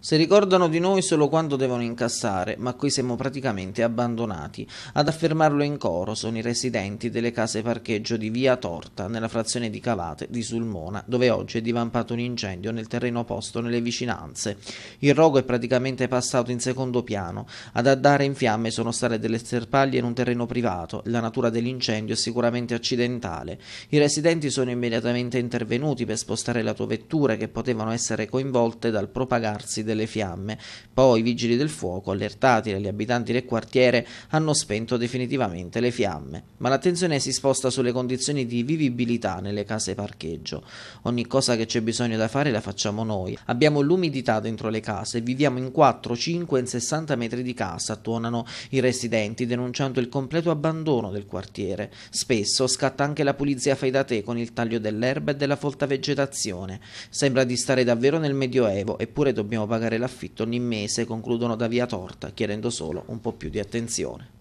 Si ricordano di noi solo quando devono incassare, ma qui siamo praticamente abbandonati. Ad affermarlo in coro sono i residenti delle case parcheggio di Via Torta, nella frazione di Cavate di Sulmona, dove oggi è divampato un incendio nel terreno posto nelle vicinanze. Il rogo è praticamente passato in secondo piano. Ad addare in fiamme sono state delle sterpaglie in un terreno privato. La natura dell'incendio è sicuramente accidentale. I residenti sono immediatamente intervenuti per spostare le autovetture che potevano essere coinvolte dal propagarsi delle fiamme. Poi i vigili del fuoco, allertati dagli abitanti del quartiere, hanno spento definitivamente le fiamme. Ma l'attenzione si sposta sulle condizioni di vivibilità nelle case parcheggio. Ogni cosa che c'è bisogno da fare la facciamo noi. Abbiamo l'umidità dentro le case, viviamo in 4, 5, in 60 metri di casa, tuonano i residenti denunciando il completo abbandono del quartiere. Spesso scatta anche la pulizia fai da te con il taglio dell'erba e della folta vegetazione. Sembra di stare davvero nel Medioevo, eppure dobbiamo pagare pagare l'affitto ogni mese concludono da via torta, chiedendo solo un po' più di attenzione.